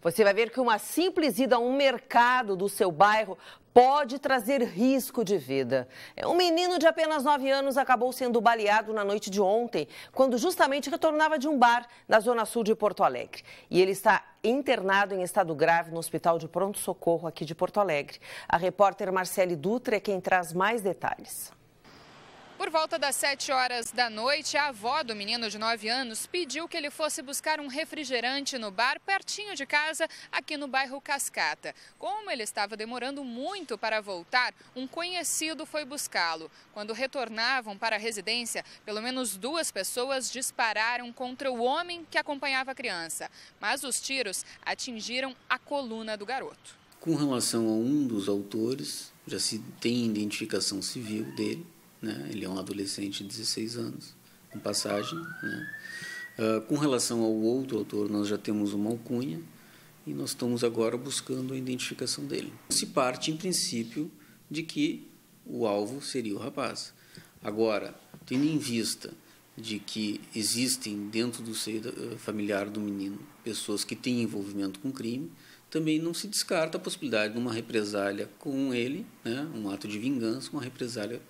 Você vai ver que uma simples ida a um mercado do seu bairro pode trazer risco de vida. Um menino de apenas 9 anos acabou sendo baleado na noite de ontem, quando justamente retornava de um bar na zona sul de Porto Alegre. E ele está internado em estado grave no Hospital de Pronto Socorro aqui de Porto Alegre. A repórter Marcele Dutra é quem traz mais detalhes. Por volta das 7 horas da noite, a avó do menino de 9 anos pediu que ele fosse buscar um refrigerante no bar pertinho de casa, aqui no bairro Cascata. Como ele estava demorando muito para voltar, um conhecido foi buscá-lo. Quando retornavam para a residência, pelo menos duas pessoas dispararam contra o homem que acompanhava a criança. Mas os tiros atingiram a coluna do garoto. Com relação a um dos autores, já se tem identificação civil dele né? Ele é um adolescente de 16 anos, com passagem. Né? Uh, com relação ao outro autor, nós já temos uma alcunha e nós estamos agora buscando a identificação dele. Se parte, em princípio, de que o alvo seria o rapaz. Agora, tendo em vista de que existem dentro do seio ah, familiar do menino pessoas que têm envolvimento com crime, também não se descarta a possibilidade de uma represália com ele, né, um ato de vingança, uma represália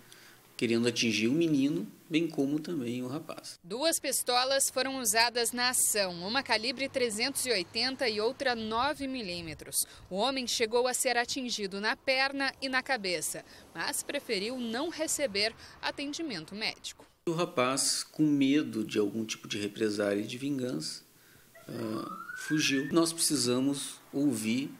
querendo atingir o menino, bem como também o rapaz. Duas pistolas foram usadas na ação, uma calibre 380 e outra 9 milímetros. O homem chegou a ser atingido na perna e na cabeça, mas preferiu não receber atendimento médico. O rapaz, com medo de algum tipo de represália e de vingança, uh, fugiu. Nós precisamos ouvir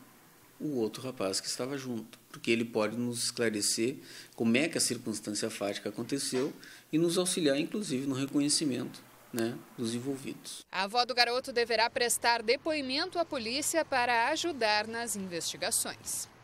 o outro rapaz que estava junto, porque ele pode nos esclarecer como é que a circunstância fática aconteceu e nos auxiliar, inclusive, no reconhecimento né, dos envolvidos. A avó do garoto deverá prestar depoimento à polícia para ajudar nas investigações.